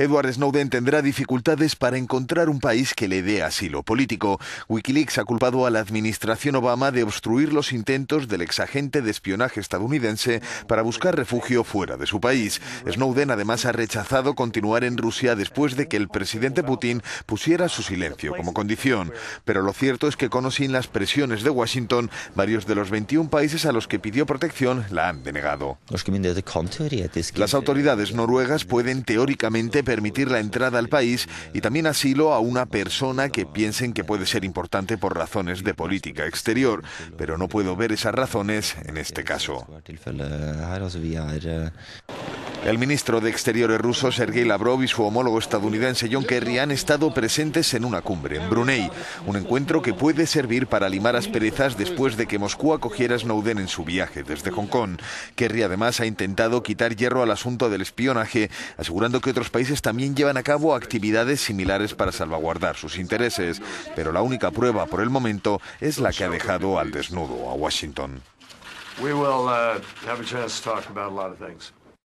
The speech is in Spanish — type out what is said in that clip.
Edward Snowden tendrá dificultades para encontrar un país que le dé asilo político. Wikileaks ha culpado a la administración Obama de obstruir los intentos del exagente de espionaje estadounidense para buscar refugio fuera de su país. Snowden además ha rechazado continuar en Rusia después de que el presidente Putin pusiera su silencio como condición. Pero lo cierto es que sin las presiones de Washington, varios de los 21 países a los que pidió protección la han denegado. Las autoridades noruegas pueden teóricamente permitir la entrada al país y también asilo a una persona que piensen que puede ser importante por razones de política exterior, pero no puedo ver esas razones en este caso. El ministro de Exteriores ruso Sergei Lavrov y su homólogo estadounidense John Kerry han estado presentes en una cumbre en Brunei, un encuentro que puede servir para limar asperezas después de que Moscú acogiera a Snowden en su viaje desde Hong Kong. Kerry además ha intentado quitar hierro al asunto del espionaje, asegurando que otros países también llevan a cabo actividades similares para salvaguardar sus intereses, pero la única prueba por el momento es la que ha dejado al desnudo a Washington.